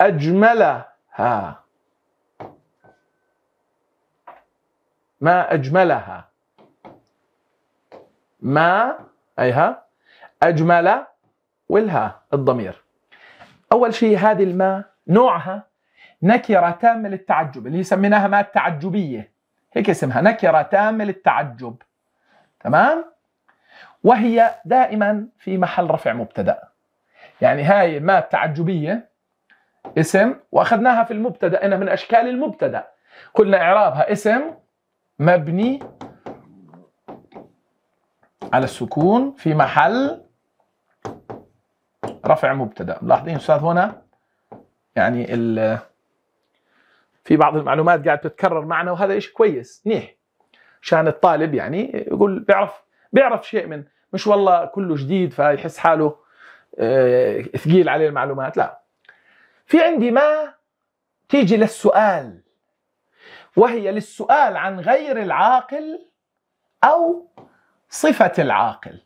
أجملها ما أجملها ما أيها أجمل والها الضمير أول شيء هذه الماء نوعها نكرة تامة للتعجب اللي سميناها ماء التعجبية هيك اسمها نكرة تامة للتعجب تمام وهي دائما في محل رفع مبتدأ يعني هاي ماء التعجبية اسم وأخذناها في المبتدأ إنها من أشكال المبتدأ قلنا إعرابها اسم مبني على السكون في محل رفع مبتدا ملاحظين استاذ هنا يعني ال في بعض المعلومات قاعد تتكرر معنا وهذا شيء كويس منيح عشان الطالب يعني يقول بيعرف بيعرف شيء من مش والله كله جديد فيحس حاله اه ثقيل عليه المعلومات لا في عندي ما تيجي للسؤال وهي للسؤال عن غير العاقل او صفه العاقل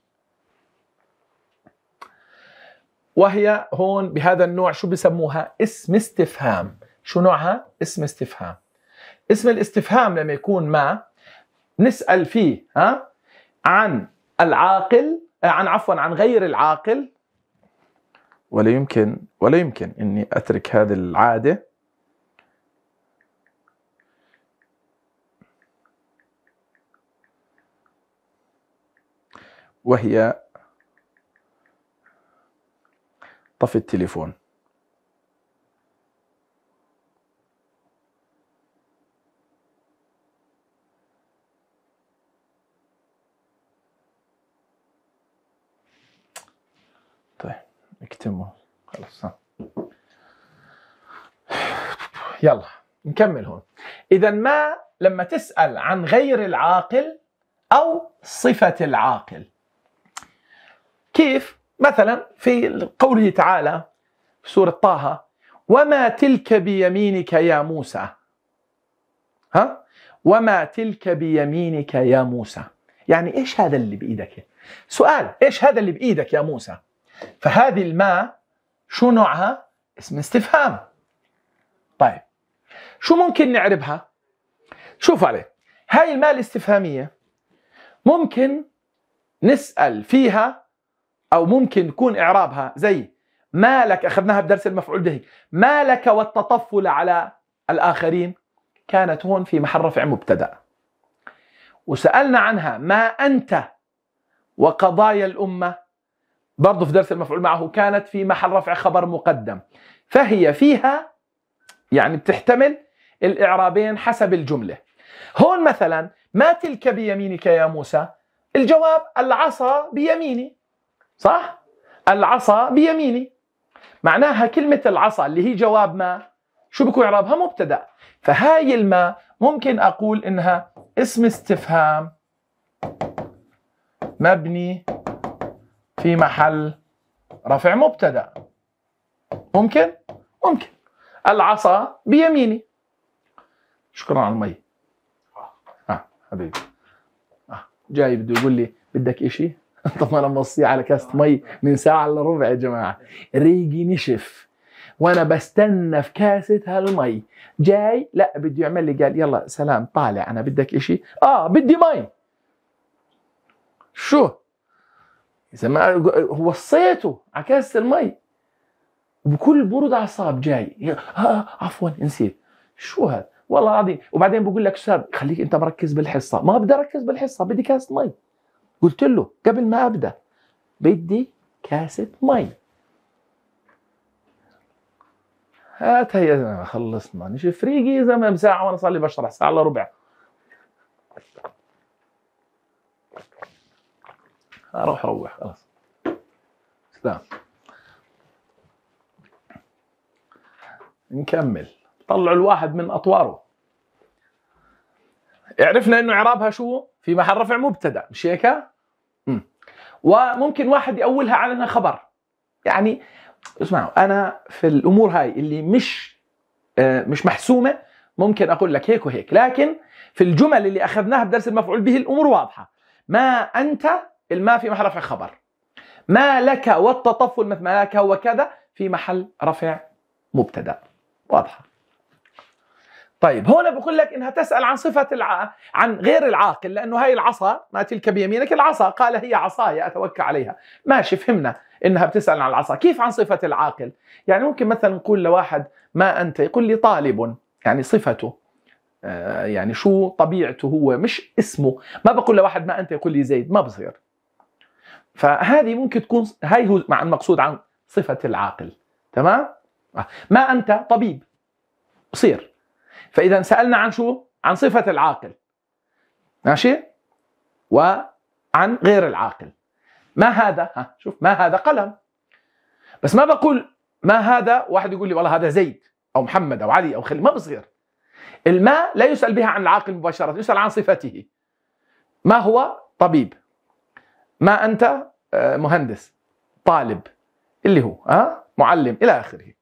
وهي هون بهذا النوع شو بسموها اسم استفهام شو نوعها اسم استفهام اسم الاستفهام لما يكون ما نسأل فيه ها عن العاقل آه، عن عفوا عن غير العاقل ولا يمكن ولا يمكن اني اترك هذه العاده وهي طفي التليفون طيب اكتمه خلاص يلا نكمل هون إذا ما لما تسأل عن غير العاقل أو صفة العاقل كيف مثلا في قوله تعالى في سورة طه وما تلك بيمينك يا موسى ها وما تلك بيمينك يا موسى يعني ايش هذا اللي بايدك سؤال ايش هذا اللي بايدك يا موسى فهذه الماء شو نوعها اسم استفهام طيب شو ممكن نعربها شوف عليه هاي الماء الاستفهامية ممكن نسأل فيها أو ممكن يكون إعرابها زي ما لك أخذناها بدرس المفعول به ما لك والتطفل على الآخرين كانت هون في محل رفع مبتدأ وسألنا عنها ما أنت وقضايا الأمة برضو في درس المفعول معه كانت في محل رفع خبر مقدم فهي فيها يعني بتحتمل الإعرابين حسب الجملة هون مثلا ما تلك بيمينك يا موسى الجواب العصا بيميني صح؟ العصا بيميني معناها كلمة العصا اللي هي جواب ما شو بكون إعرابها مبتدأ فهاي الما ممكن أقول إنها اسم استفهام مبني في محل رفع مبتدأ ممكن؟ ممكن العصا بيميني شكرا على المي اه حبيبي آه. جاي بده يقول لي بدك إشي طب انا مصيه على كاسه مي من ساعه الا ربع يا جماعه ريقي نشف وانا بستنى في كاسه هالمي جاي لا بده يعمل لي قال يلا سلام طالع انا بدك اشي اه بدي مي شو اذا ما وصيته على كاسه المي وبكل برود اعصاب جاي آه،, آه عفوا نسيت شو هذا والله العظيم وبعدين بقول لك استاذ خليك انت مركز بالحصه ما بدي اركز بالحصه بدي كاسه مي قلت له قبل ما ابدا بدي كاسه مي هاتها يا زلمه خلصنا نشوف فريقي يا زلمه ساعه وانا صار لي بشرح ساعه الا ربع اروح اروح خلاص سلام نكمل طلعوا الواحد من اطواره عرفنا انه اعرابها شو في محل رفع مبتدا مش هيك وممكن واحد يأولها على انها خبر يعني اسمعوا انا في الامور هاي اللي مش آه، مش محسومه ممكن اقول لك هيك وهيك لكن في الجمل اللي اخذناها بدرس المفعول به الامور واضحه ما انت الما في محل رفع خبر ما لك والتطفل مثل ما لك وكذا في محل رفع مبتدا واضحه طيب هون بقول لك انها تسال عن صفه الع... عن غير العاقل لانه هاي العصا ما تلك بيمينك العصا قال هي عصاي اتوكى عليها ماشي فهمنا انها بتسال عن العصا كيف عن صفه العاقل يعني ممكن مثلا نقول لواحد ما انت يقول لي طالب يعني صفته آه يعني شو طبيعته هو مش اسمه ما بقول لواحد ما انت يقول لي زيد ما بصير فهذه ممكن تكون هاي هو مع المقصود عن صفه العاقل تمام آه، ما انت طبيب بصير فإذا سألنا عن شو؟ عن صفة العاقل ماشي؟ وعن غير العاقل ما هذا؟ ها شوف ما هذا قلم بس ما بقول ما هذا واحد يقول لي والله هذا زيد أو محمد أو علي أو خليل ما بصير الماء لا يسأل بها عن العاقل مباشرة يسأل عن صفته ما هو طبيب ما أنت آه، مهندس طالب اللي هو ها معلم إلى آخره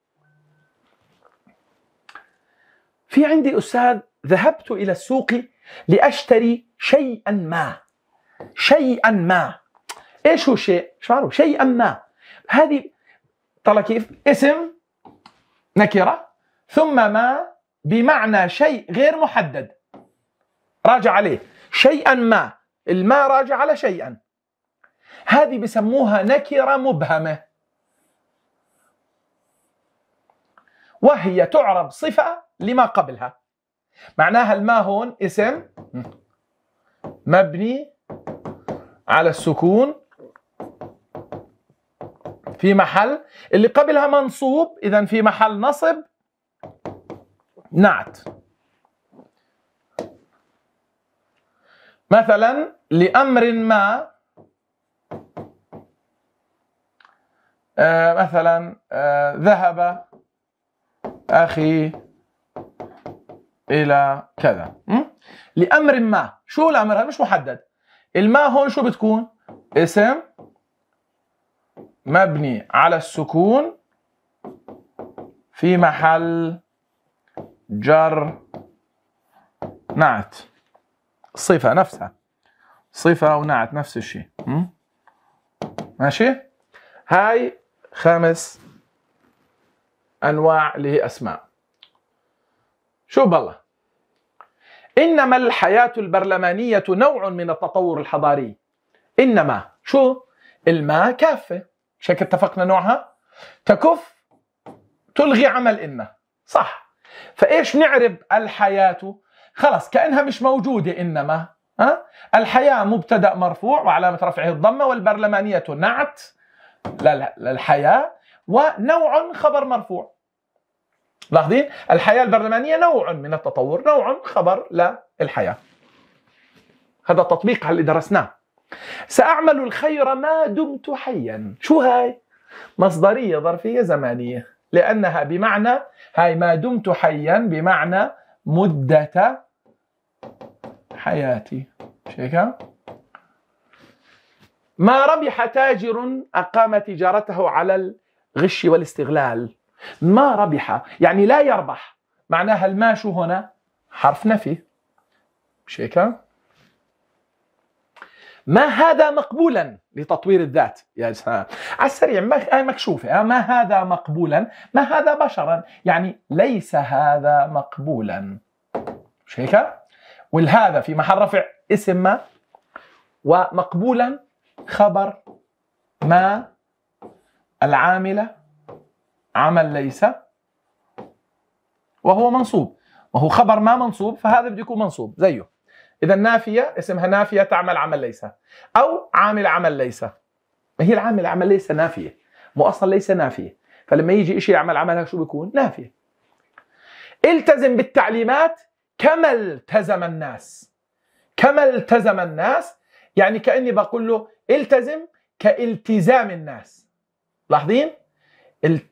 في عندي أستاذ ذهبت إلى السوق لأشتري شيئا ما شيئا ما إيش هو شيء؟ مش عارف شيئا ما هذه طلع كيف؟ اسم نكرة ثم ما بمعنى شيء غير محدد راجع عليه شيئا ما الما راجع على شيئا هذه بسموها نكرة مبهمة وهي تعرب صفة لما قبلها معناها الماء هون اسم مبني على السكون في محل اللي قبلها منصوب إذا في محل نصب نعت مثلا لأمر ما آه مثلا آه ذهب أخي إلى كذا م? لأمر ما شو الأمر هذا مش محدد الما هون شو بتكون اسم مبني على السكون في محل جر نعت صفة نفسها صفة ونعت نفس الشيء ماشي هاي خمس أنواع اسماء شو بالله إنما الحياة البرلمانية نوع من التطور الحضاري إنما شو الماء كافة مش هيك اتفقنا نوعها تكف تلغي عمل إن صح فإيش نعرب الحياة خلص كأنها مش موجودة إنما ها؟ الحياة مبتدأ مرفوع وعلامة رفعه الضمة والبرلمانية نعت للحياة ونوع خبر مرفوع لاحظين الحياة البرلمانية نوع من التطور نوع خبر للحياة هذا التطبيق اللي درسناه سأعمل الخير ما دمت حيا شو هاي؟ مصدرية ظرفية زمانية لأنها بمعنى هاي ما دمت حيا بمعنى مدة حياتي شيكا ما ربح تاجر أقام تجارته على غش والاستغلال ما ربح يعني لا يربح معناها شو هنا حرف نفي مش هيك ما هذا مقبولا لتطوير الذات يا على السريع مكشوفة ما هذا مقبولا ما هذا بشرا يعني ليس هذا مقبولا مش هيك والهذا في محل رفع اسم ما ومقبولا خبر ما العاملة عمل ليس وهو منصوب وهو خبر ما منصوب فهذا بده يكون منصوب زيه إذا نافية اسمها نافية تعمل عمل ليس أو عامل عمل ليس ما هي العامل عمل ليس نافية أصلا ليس نافية فلما يجي شيء يعمل عملها شو بيكون نافية التزم بالتعليمات كما التزم الناس كما التزم الناس يعني كأني بقول له التزم كالتزام الناس لاحظين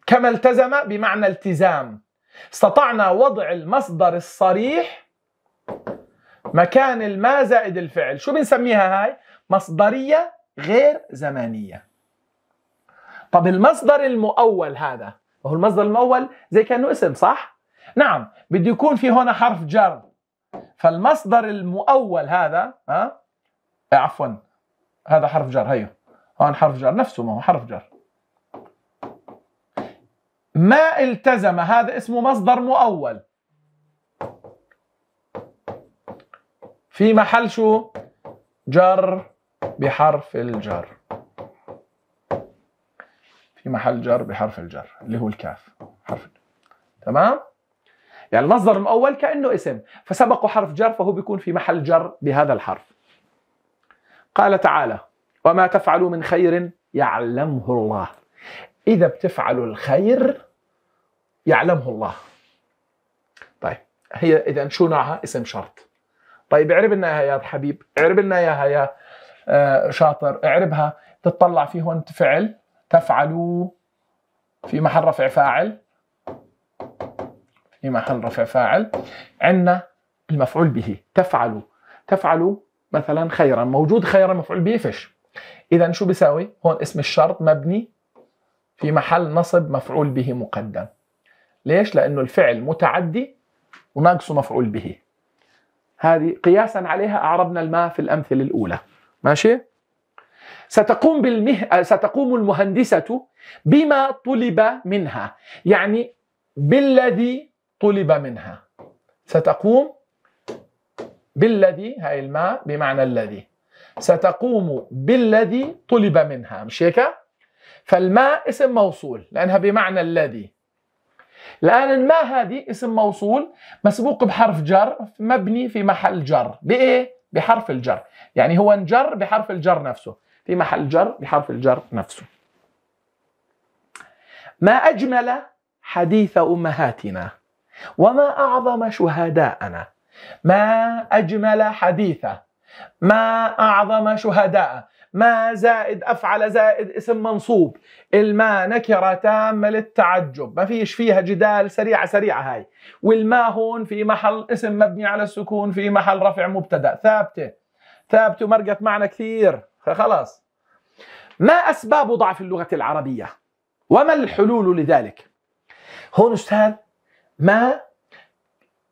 كما التزم بمعنى التزام استطعنا وضع المصدر الصريح مكان الما زائد الفعل شو بنسميها هاي مصدرية غير زمانية طب المصدر المؤول هذا هو المصدر المؤول زي كأنه اسم صح نعم بده يكون في هنا حرف جر فالمصدر المؤول هذا ها آه، عفوا هذا حرف جر هيو هون حرف جر نفسه ما هو حرف جر ما التزم هذا اسمه مصدر مؤول في محل شو جر بحرف الجر في محل جر بحرف الجر اللي هو الكاف حرف تمام يعني المصدر المؤول كأنه اسم فسبقه حرف جر فهو بيكون في محل جر بهذا الحرف قال تعالى وما تفعلوا من خير يعلمه الله إذا بتفعلوا الخير يعلمه الله طيب هي اذا شو نوعها اسم شرط طيب اعرب لنا اياها يا حبيب اعرب لنا اياها يا آه، شاطر اعربها تطلع في هون فعل تفعلوا في محل رفع فاعل في محل رفع فاعل عندنا المفعول به تفعلوا تفعلوا مثلا خيرا موجود خيرا مفعول به فش اذا شو بيساوي هون اسم الشرط مبني في محل نصب مفعول به مقدم ليش؟ لأنه الفعل متعدي وناقصه مفعول به هذه قياسا عليها أعربنا الماء في الأمثلة الأولى ماشي؟ ستقوم بالمه... ستقوم المهندسة بما طلب منها يعني بالذي طلب منها ستقوم بالذي هاي الماء بمعنى الذي ستقوم بالذي طلب منها مش هيك فالماء اسم موصول لانها بمعنى الذي الآن ما هذه اسم موصول مسبوق بحرف جر مبني في محل جر بإيه؟ بحرف الجر يعني هو انجر بحرف الجر نفسه في محل جر بحرف الجر نفسه ما أجمل حديث أمهاتنا وما أعظم شهداءنا ما أجمل حديثه ما أعظم شهداء ما زائد أفعل زائد اسم منصوب الما نكرة تامة للتعجب ما فيش فيها جدال سريعة سريعة هاي والما هون في محل اسم مبني على السكون في محل رفع مبتدأ ثابتة ثابتة ومرقت معنا كثير فخلاص ما أسباب ضعف اللغة العربية وما الحلول لذلك هون أستاذ ما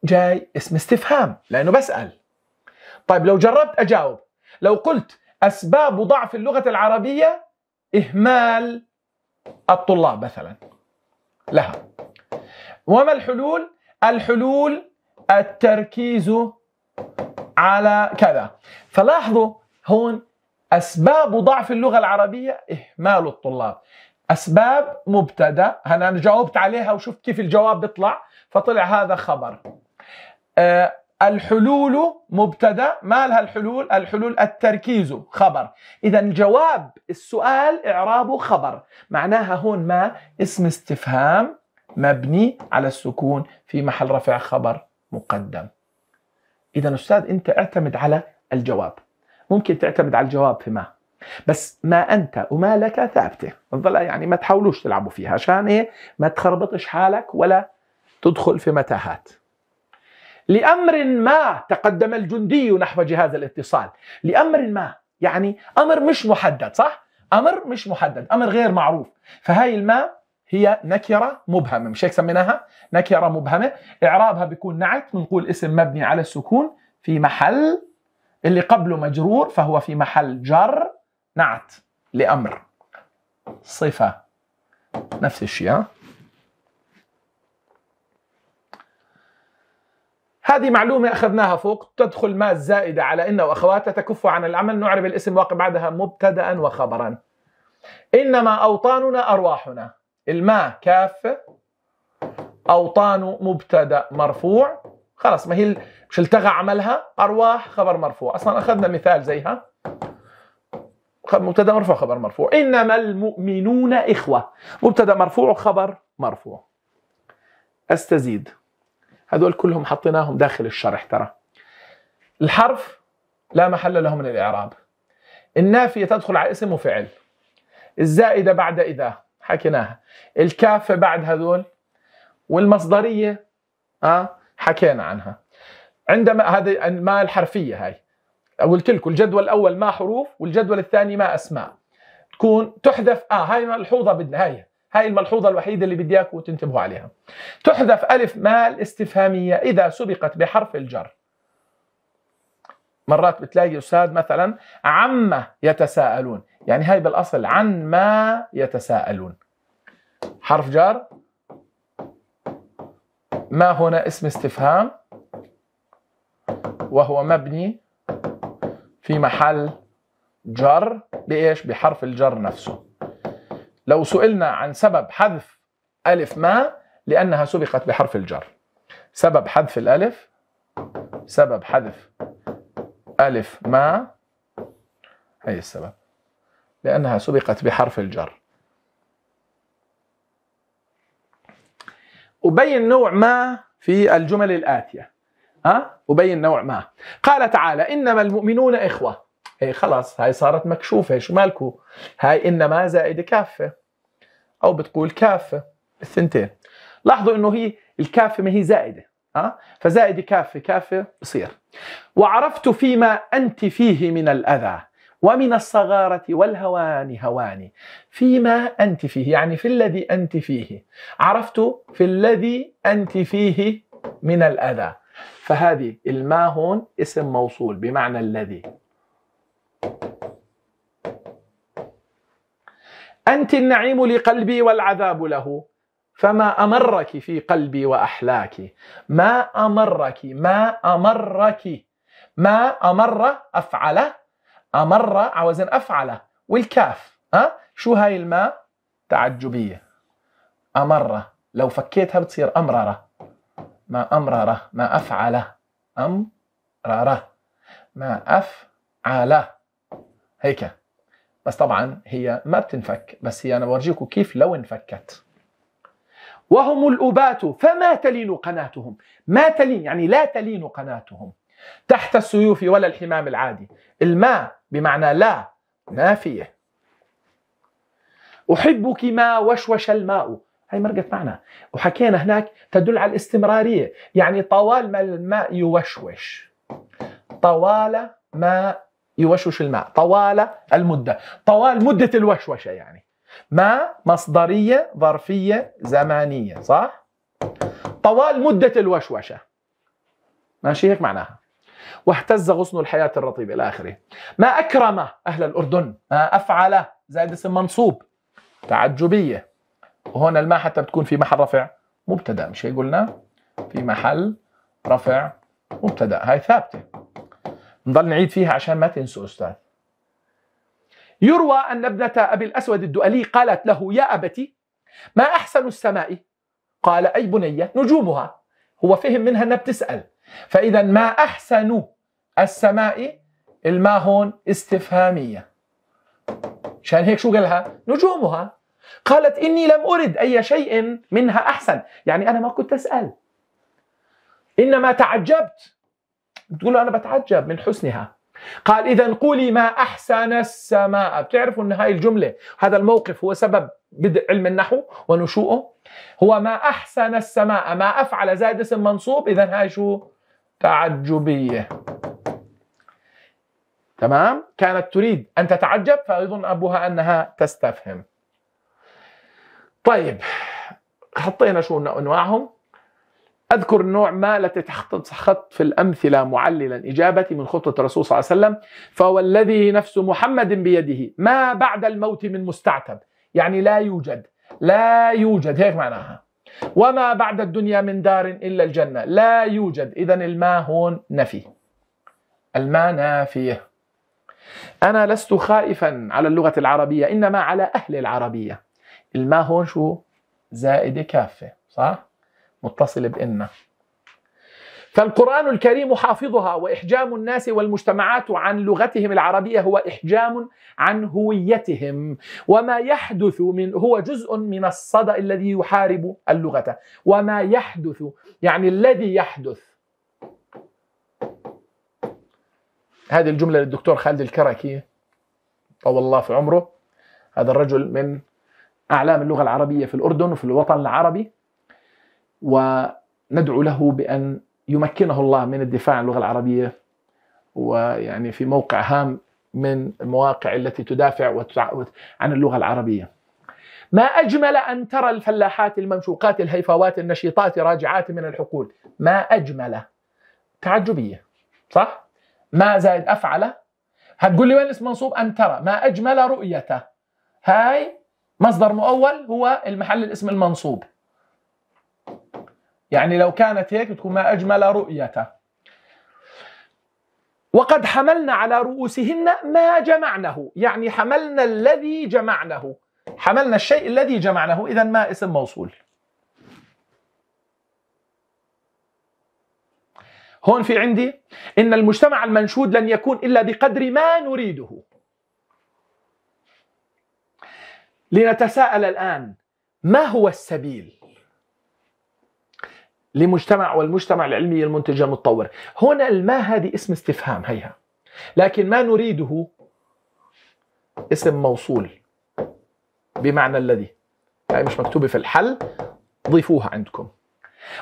جاي اسم استفهام لأنه بسأل طيب لو جربت أجاوب لو قلت أسباب ضعف اللغة العربية إهمال الطلاب مثلا لها وما الحلول؟ الحلول التركيز على كذا فلاحظوا هون أسباب ضعف اللغة العربية إهمال الطلاب أسباب مبتدأ أنا جاوبت عليها وشفت كيف الجواب بيطلع فطلع هذا خبر آه، الحلول مبتدا ما لها الحلول الحلول التركيز خبر اذا جواب السؤال اعرابه خبر معناها هون ما اسم استفهام مبني على السكون في محل رفع خبر مقدم اذا استاذ انت اعتمد على الجواب ممكن تعتمد على الجواب في ما بس ما انت وما لك ثابته بتضل يعني ما تحاولوش تلعبوا فيها عشان ايه ما تخربطش حالك ولا تدخل في متاهات لأمر ما تقدم الجندي نحو جهاز الاتصال لأمر ما يعني أمر مش محدد صح؟ أمر مش محدد أمر غير معروف فهاي الماء هي نكرة مبهمة مش هيك سميناها نكرة مبهمة إعرابها بيكون نعت بنقول اسم مبني على السكون في محل اللي قبله مجرور فهو في محل جر نعت لأمر صفة نفس الشيء هذه معلومة أخذناها فوق تدخل ما الزائدة على إن وأخواتها تكف عن العمل نعرب الاسم واقع بعدها مبتدأ وخبرا إنما أوطاننا أرواحنا الماء كافة أوطان مبتدأ مرفوع خلاص ما هي مش التغى عملها أرواح خبر مرفوع أصلا أخذنا مثال زيها مبتدا مرفوع خبر مرفوع انما المؤمنون اخوه مبتدا مرفوع خبر مرفوع استزيد هذول كلهم حطيناهم داخل الشرح ترى الحرف لا محل له من الإعراب النافية تدخل على اسم وفعل الزائدة بعد إذا حكيناها الكافة بعد هذول والمصدرية أه حكينا عنها عندما هذه ما الحرفية هاي قلت لكم الجدول الأول ما حروف والجدول الثاني ما أسماء تكون تحذف آه هاي ملحوظة بدنا هاي هاي الملحوظة الوحيدة اللي بدي اياكم تنتبهوا عليها تحذف ألف ما الاستفهامية إذا سبقت بحرف الجر مرات بتلاقي أستاذ مثلا عما يتساءلون يعني هاي بالأصل عن ما يتساءلون حرف جر ما هنا اسم استفهام وهو مبني في محل جر بإيش بحرف الجر نفسه لو سئلنا عن سبب حذف ألف ما لأنها سبقت بحرف الجر سبب حذف الألف سبب حذف ألف ما أي السبب لأنها سبقت بحرف الجر أبين نوع ما في الجمل الآتية أبين نوع ما قال تعالى إنما المؤمنون إخوة هي خلص هاي صارت مكشوفة شو مالكو هاي إنما زائدة كافة أو بتقول كافة الثنتين لاحظوا إنه هي الكافة ما هي زائدة أه؟ فزائدة كافة كافة بصير وعرفت فيما أنت فيه من الأذى ومن الصغارة والهوان هواني فيما أنت فيه يعني في الذي أنت فيه عرفت في الذي أنت فيه من الأذى فهذه الما هون اسم موصول بمعنى الذي أنت النعيم لقلبي والعذاب له فما أمرك في قلبي وأحلاك ما أمرك ما أمرك ما أمر أفعل أمر عوزن أفعل والكاف أه؟ شو هاي الماء تعجبية أمر لو فكيتها بتصير أمررة ما أمررة ما أفعل أمررة ما أفعل هيك بس طبعا هي ما بتنفك بس هي أنا بورجيكم كيف لو انفكت وهم الأبات فما تلين قناتهم ما تلين يعني لا تلين قناتهم تحت السيوف ولا الحمام العادي الماء بمعنى لا نافية أحبك ما وشوش الماء هاي مرقت معنا وحكينا هناك تدل على الاستمرارية يعني طوال ما الماء يوشوش طوال ما يوشوش الماء طوال المدة طوال مدة الوشوشة يعني ما مصدرية ظرفية زمانية صح؟ طوال مدة الوشوشة ماشي هيك معناها واهتز غصن الحياة الرطيب إلى آخره ما أكرم أهل الأردن ما أفعل زائد اسم منصوب تعجبية وهنا الماء حتى بتكون في محل رفع مبتدأ مش هي قلنا في محل رفع مبتدأ هاي ثابتة نضل نعيد فيها عشان ما تنسوا أستاذ يروى أن ابنة أبي الأسود الدؤلي قالت له يا أبتي ما أحسن السماء قال أي بنية نجومها هو فهم منها أنها بتسأل فإذا ما أحسن السماء الما هون استفهامية عشان هيك شو قالها نجومها قالت إني لم أرد أي شيء منها أحسن يعني أنا ما كنت أسأل إنما تعجبت بتقول له أنا بتعجب من حسنها قال إذا قولي ما أحسن السماء بتعرفوا أن هاي الجملة هذا الموقف هو سبب بدء علم النحو ونشوءه هو ما أحسن السماء ما أفعل زائد اسم منصوب إذا هاي شو تعجبية تمام كانت تريد أن تتعجب فيظن أبوها أنها تستفهم طيب حطينا شو أنواعهم أذكر نوع ما التي في الأمثلة معللا إجابتي من خطة الرسول صلى الله عليه وسلم فوالذي نفس محمد بيده ما بعد الموت من مستعتب يعني لا يوجد لا يوجد هيك معناها وما بعد الدنيا من دار إلا الجنة لا يوجد إذا الماء هون نفي الماء نافية أنا لست خائفا على اللغة العربية إنما على أهل العربية الماء هون شو زائدة كافة صح؟ متصلة بإنا فالقرآن الكريم حافظها وإحجام الناس والمجتمعات عن لغتهم العربية هو إحجام عن هويتهم وما يحدث من هو جزء من الصدأ الذي يحارب اللغة وما يحدث يعني الذي يحدث هذه الجملة للدكتور خالد الكركي طول الله في عمره هذا الرجل من أعلام اللغة العربية في الأردن وفي الوطن العربي وندعو له بأن يمكنه الله من الدفاع عن اللغة العربية ويعني في موقع هام من المواقع التي تدافع عن اللغة العربية ما أجمل أن ترى الفلاحات الممشوقات الهيفوات النشيطات راجعات من الحقول ما أجمل تعجبية صح؟ ما زائد أفعل هتقول لي وين اسم منصوب أن ترى ما أجمل رؤيته هاي مصدر مؤول هو المحل الاسم المنصوب يعني لو كانت هيك بتكون ما أجمل رؤيته وقد حملنا على رؤوسهن ما جمعنه يعني حملنا الذي جمعنه حملنا الشيء الذي جمعنه إذا ما اسم موصول هون في عندي إن المجتمع المنشود لن يكون إلا بقدر ما نريده لنتساءل الآن ما هو السبيل لمجتمع والمجتمع العلمي المنتج المتطور هنا الما هذه اسم استفهام هيها لكن ما نريده اسم موصول بمعنى الذي هي مش مكتوبة في الحل ضيفوها عندكم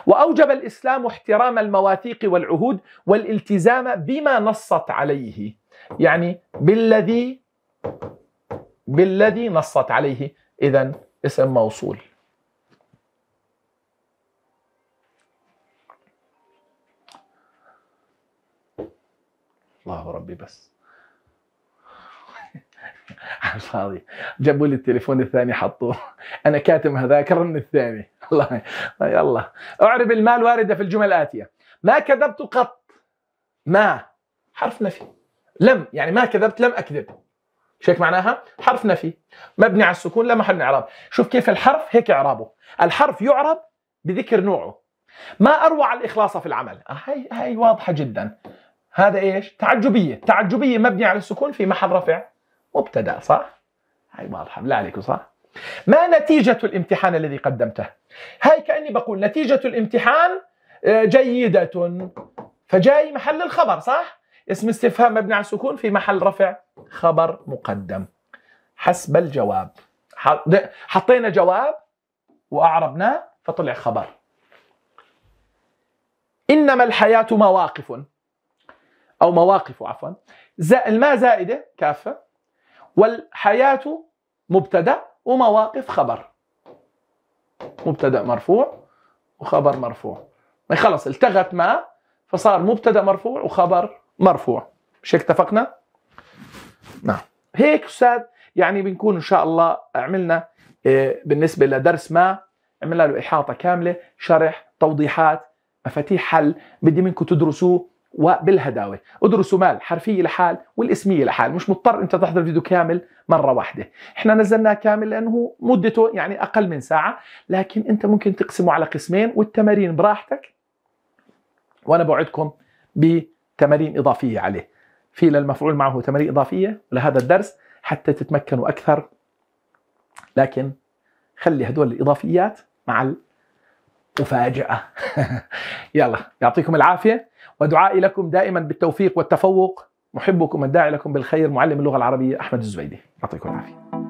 وأوجب الإسلام احترام المواثيق والعهود والالتزام بما نصت عليه يعني بالذي بالذي نصت عليه إذا اسم موصول الله ربي بس على الفاضي جابوا لي التليفون الثاني حطوه انا كاتم هذاك رن الثاني الله يلا اعرب المال وارده في الجمل الاتيه ما كذبت قط ما حرف نفي لم يعني ما كذبت لم اكذب شيك معناها حرف نفي مبني على السكون لا محل اعراب شوف كيف الحرف هيك اعرابه الحرف يعرب بذكر نوعه ما اروع الاخلاص في العمل آه، هاي هاي واضحه جدا هذا ايش؟ تعجبيه، تعجبيه مبنيه على السكون في محل رفع مبتدا صح؟ هاي واضحه بالله عليكم صح؟ ما نتيجة الامتحان الذي قدمته؟ هاي كأني بقول نتيجة الامتحان آه، جيدة فجاي محل الخبر صح؟ اسم استفهام مبني على السكون في محل رفع خبر مقدم حسب الجواب حطينا جواب وأعربناه فطلع خبر إنما الحياة مواقف أو مواقفه عفوا الماء زائدة كافة والحياة مبتدأ ومواقف خبر مبتدأ مرفوع وخبر مرفوع ما خلص التغت ما فصار مبتدأ مرفوع وخبر مرفوع مش هيك اتفقنا؟ نعم هيك أستاذ يعني بنكون إن شاء الله عملنا آه، بالنسبة لدرس ما عملنا له إحاطة كاملة شرح توضيحات مفاتيح حل بدي منكم تدرسوه وبالهداوه ادرسوا مال حرفيه لحال والاسميه لحال مش مضطر انت تحضر فيديو كامل مره واحده احنا نزلناه كامل لانه مدته يعني اقل من ساعه لكن انت ممكن تقسمه على قسمين والتمارين براحتك وانا بوعدكم بتمارين اضافيه عليه في للمفعول معه تمارين اضافيه لهذا الدرس حتى تتمكنوا اكثر لكن خلي هدول الاضافيات مع المفاجاه يلا يعطيكم العافيه ودعائي لكم دائما بالتوفيق والتفوق محبكم الداعي لكم بالخير معلم اللغة العربية أحمد الزبيدي يعطيكم العافية